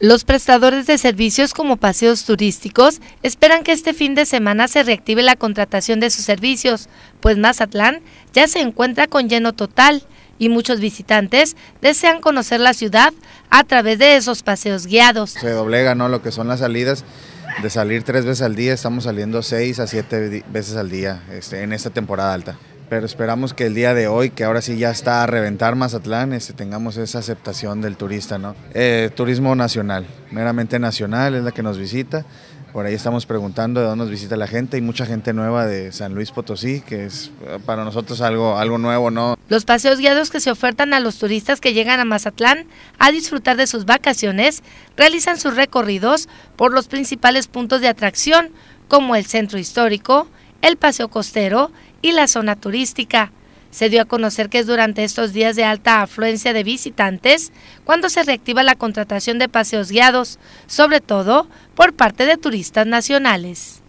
Los prestadores de servicios como paseos turísticos esperan que este fin de semana se reactive la contratación de sus servicios, pues Mazatlán ya se encuentra con lleno total y muchos visitantes desean conocer la ciudad a través de esos paseos guiados. Se doblega ¿no? lo que son las salidas, de salir tres veces al día estamos saliendo seis a siete veces al día este, en esta temporada alta. Pero esperamos que el día de hoy, que ahora sí ya está a reventar Mazatlán, este, tengamos esa aceptación del turista, ¿no? Eh, turismo nacional, meramente nacional, es la que nos visita. Por ahí estamos preguntando de dónde nos visita la gente y mucha gente nueva de San Luis Potosí, que es eh, para nosotros algo, algo nuevo, ¿no? Los paseos guiados que se ofertan a los turistas que llegan a Mazatlán a disfrutar de sus vacaciones realizan sus recorridos por los principales puntos de atracción, como el centro histórico, el paseo costero y la zona turística. Se dio a conocer que es durante estos días de alta afluencia de visitantes cuando se reactiva la contratación de paseos guiados, sobre todo por parte de turistas nacionales.